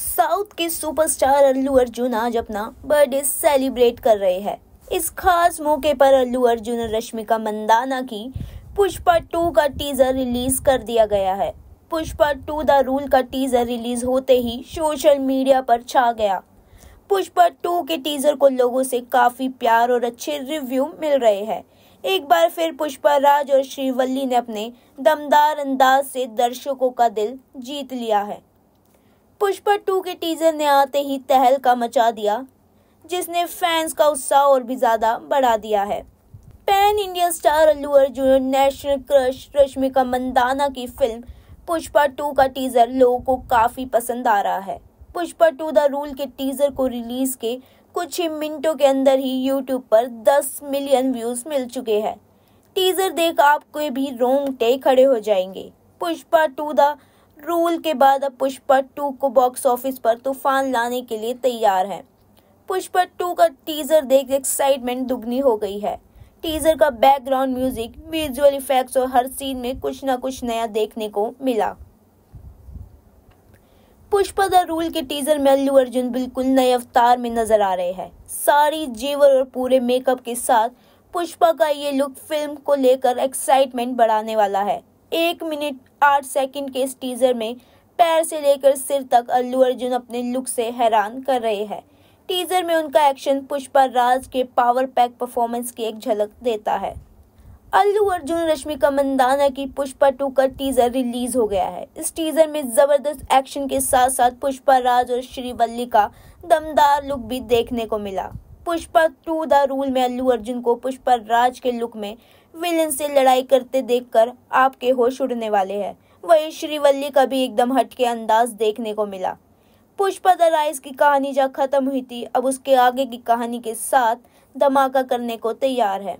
south के superstar अल्लू अर्जुन आज अपना बर्थडे सेलिब्रेट कर रहे हैं इस खास मौके पर अल्लू अर्जुन और रश्मिका मंदाना की पुष्पा टू का टीजर रिलीज कर दिया गया है पुष्पा टू द रूल का टीजर रिलीज होते ही सोशल मीडिया पर छा गया पुष्पा टू के टीजर को लोगों से काफी प्यार और अच्छे रिव्यू मिल रहे हैं एक बार फिर पुष्पा राज और श्रीवल्ली ने अपने दमदार अंदाज से दर्शकों का दिल जीत लिया है पुष्पा टू के टीजर ने आते ही तहलका मचा दिया जिसने फैंस का उत्साह और भी ज्यादा बढ़ा दिया है pan India star Allu Arjun national crush Rashmika Mandanna की फिल्म पुष्पा टू का टीजर लोगों को काफी पसंद आ रहा है पुष्पा टू द रूल के टीजर को रिलीज के कुछ ही मिनटों के अंदर ही यूट्यूब पर 10 मिलियन व्यूज मिल चुके हैं टीजर देख आप कोई भी रोंगटे खड़े हो जाएंगे पुष्पा टू द रूल के बाद अब पुष्पा टू को बॉक्स ऑफिस पर तूफान लाने के लिए तैयार है पुष्पा टू का टीजर देख एक्साइटमेंट दुगनी हो गई है टीजर का बैकग्राउंड म्यूजिक विजुअल इफेक्ट्स और हर सीन में कुछ ना कुछ नया देखने को मिला पुष्पा द रूल के टीजर में अल्लू अर्जुन बिल्कुल नए अवतार में नजर आ रहे हैं सारी जेवर और पूरे मेकअप के साथ पुष्पा का ये लुक फिल्म को लेकर एक्साइटमेंट बढ़ाने वाला है एक मिनट आठ सेकंड के इस टीजर में पैर से लेकर सिर तक अल्लू अर्जुन अपने लुक से हैरान कर रहे हैं टीजर में उनका एक्शन पुष्पा राज के पावर पैक परफॉर्मेंस की एक झलक देता है अल्लू अर्जुन रश्मिका मंदाना की पुष्पा टू का टीजर रिलीज हो गया है इस टीजर में जबरदस्त एक्शन के साथ साथ पुष्पा राज और श्रीवल्ली का दमदार लुक भी देखने को मिला पुष्पा टू द रूल में अल्लू अर्जुन को पुष्पा राज के लुक में विलन से लड़ाई करते देखकर आपके होश उड़ने वाले हैं वही श्रीवल्ली का भी एकदम हटके अंदाज देखने को मिला पुष्पा द राइस की कहानी जब खत्म हुई थी अब उसके आगे की कहानी के साथ धमाका करने को तैयार है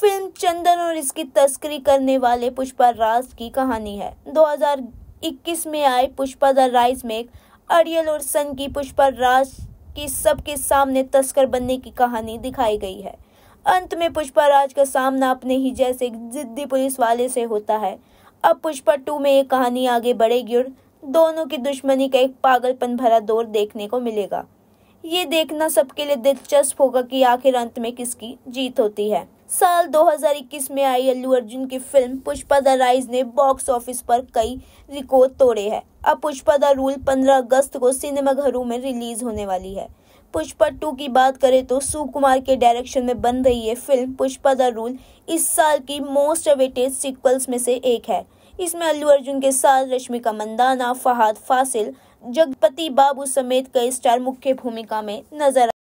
फिल्म चंदन और इसकी तस्करी करने वाले पुष्पा राज की कहानी है 2021 में आए पुष्पा द राइस में अरियल और सन की पुष्पा राज कि सबके सामने तस्कर बनने की कहानी दिखाई गई है अंत में पुष्पा राज का सामना अपने ही जैसे जिद्दी पुलिस वाले से होता है अब पुष्पा टू में ये कहानी आगे बढ़ेगी और दोनों की दुश्मनी का एक पागलपन भरा दौर देखने को मिलेगा ये देखना सबके लिए दिलचस्प होगा कि आखिर अंत में किसकी जीत होती है साल 2021 में आई अल्लू अर्जुन की फिल्म पुष्पा द राइज ने बॉक्स ऑफिस पर कई रिकॉर्ड तोड़े हैं अब पुष्पा द रूल 15 अगस्त को सिनेमाघरों में रिलीज होने वाली है पुष्पा टू की बात करें तो सुकुमार के डायरेक्शन में बन रही है फिल्म पुष्पा द रूल इस साल की मोस्ट अवेटेड सीक्वल्स में से एक है इसमें अल्लू अर्जुन के साथ रश्मिका मंदाना फहाद फासिल जगपति बाबू समेत कई स्टार मुख्य भूमिका में नजर